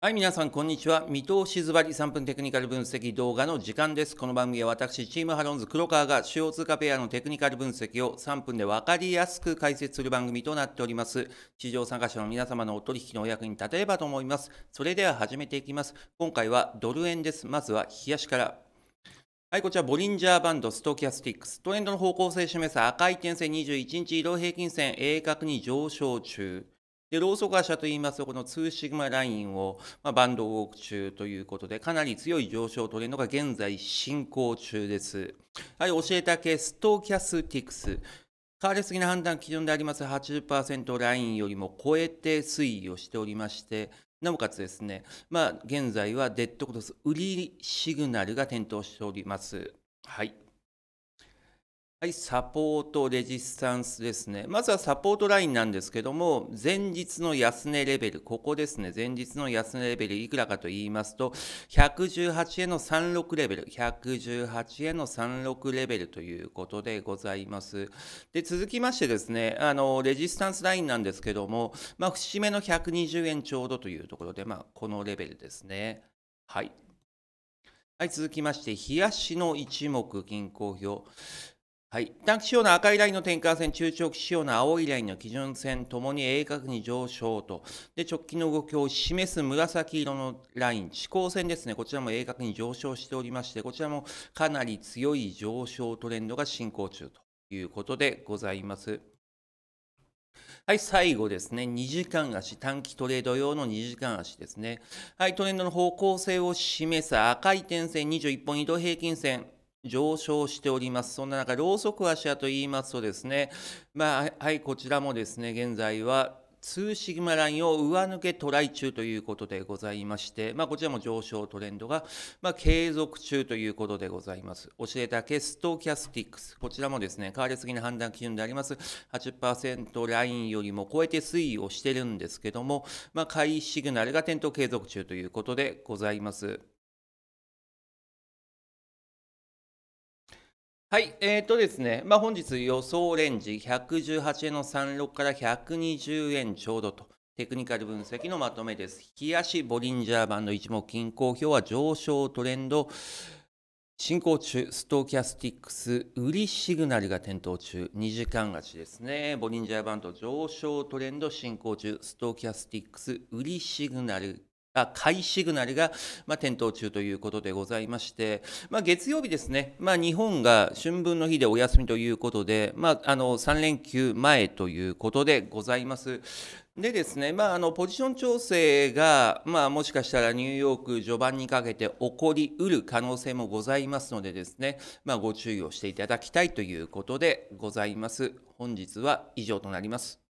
はい、皆さん、こんにちは。見通しずばり3分テクニカル分析動画の時間です。この番組は私、チームハロンズ黒川が主要通貨ペアのテクニカル分析を3分でわかりやすく解説する番組となっております。市場参加者の皆様のお取引のお役に立てればと思います。それでは始めていきます。今回はドル円です。まずは冷やしから。はい、こちら、ボリンジャーバンド、ストキャスティックス。トレンドの方向性示す赤い点線21日移動平均線、鋭角に上昇中。でローソク社といいますと、この2シグマラインを、まあ、バンドウォーク中ということで、かなり強い上昇トレンドが現在進行中です。はい、教えたけストーキャスティクス。変わりすぎな判断基準であります80%ラインよりも超えて推移をしておりまして、なおかつですね、まあ、現在はデッドクロス売りシグナルが点灯しております。はいはい、サポートレジスタンスですね。まずはサポートラインなんですけども、前日の安値レベル、ここですね。前日の安値レベル、いくらかと言いますと、118円の36レベル、118円の36レベルということでございます。で、続きましてですね、あの、レジスタンスラインなんですけども、まあ、節目の120円ちょうどというところで、まあ、このレベルですね。はい。はい、続きまして、冷やしの一目銀行表。はい、短期指標の赤いラインの転換線、中長期指標の青いラインの基準線ともに鋭角に上昇とで、直近の動きを示す紫色のライン、指向線ですね、こちらも鋭角に上昇しておりまして、こちらもかなり強い上昇トレンドが進行中ということでございます。はい、最後ですね。2時間足、短期トレード用の2時間足ですね。はい、トレンドの方向性を示す赤い点線、21本移動平均線。上昇しております。そんな中、ロウソク足と言いますとですね、まあ、はい、こちらもですね、現在は2シグマラインを上抜けトライ中ということでございまして、まあ、こちらも上昇トレンドが、まあ、継続中ということでございます。教えたけストキャスティックス、こちらもですね、変わりすぎの判断基準であります80%ラインよりも超えて推移をしてるんですけども、まあ、買いシグナルが点灯継続中ということでございます。はい、えーとですね、まあ、本日予想レンジ118円の36から120円ちょうどと、テクニカル分析のまとめです。引き足、ボリンジャー版のド一目均衡表は上昇トレンド、進行中、ストーキャスティックス、売りシグナルが点灯中、2時間勝ちですね。ボリンジャーバンド上昇トレンド進行中、ストーキャスティックス、売りシグナル買いシグナルが、まあ、点灯中ということでございまして、まあ、月曜日ですね、まあ、日本が春分の日でお休みということで、まあ、あの3連休前ということでございます。でですね、まあ、あのポジション調整が、まあ、もしかしたらニューヨーク序盤にかけて起こりうる可能性もございますのでですね、まあ、ご注意をしていただきたいということでございます。本日は以上となります。